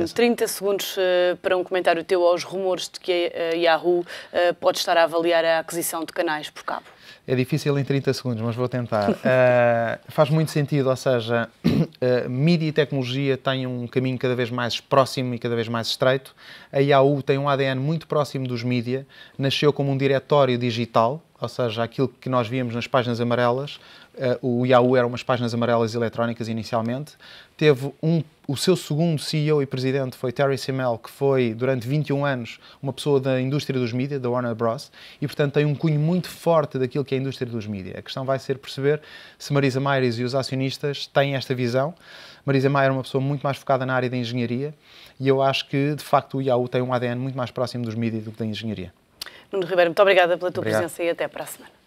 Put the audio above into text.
Nuno, 30 segundos uh, para um comentário teu aos rumores de que a Yahoo uh, pode estar a avaliar a aquisição de canais por cabo. É difícil em 30 segundos, mas vou tentar. uh, faz muito sentido, ou seja, mídia e tecnologia têm um caminho cada vez mais próximo e cada vez mais estreito. A Yahoo tem um ADN muito próximo dos mídia, nasceu como um diretório digital, ou seja, aquilo que nós víamos nas páginas amarelas, eh, o Yahoo era umas páginas amarelas eletrónicas inicialmente, teve um, o seu segundo CEO e presidente foi Terry Semel, que foi durante 21 anos uma pessoa da indústria dos mídias, da Warner Bros, e portanto tem um cunho muito forte daquilo que é a indústria dos mídias. A questão vai ser perceber se Marisa Maires e os acionistas têm esta visão. Marisa Mayer é uma pessoa muito mais focada na área da engenharia e eu acho que de facto o Yahoo tem um ADN muito mais próximo dos mídias do que da engenharia. Nuno Ribeiro, muito obrigada pela tua Obrigado. presença e até para a semana.